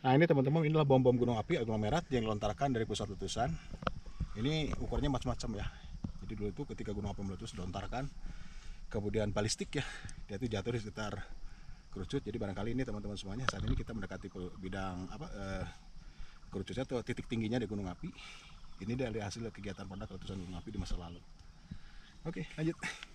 Nah ini teman-teman inilah bom-bom gunung api aglomerat yang dilontarkan dari pusat letusan. Ini ukurannya macam-macam ya. Jadi dulu itu ketika gunung api meletus dilontarkan, kemudian balistik ya, dia itu jatuh di sekitar kerucut. Jadi barangkali ini teman-teman semuanya saat ini kita mendekati bidang apa eh, kerucutnya atau titik tingginya di gunung api. Ini dari hasil kegiatan pondok letusan gunung api di masa lalu. Oke lanjut.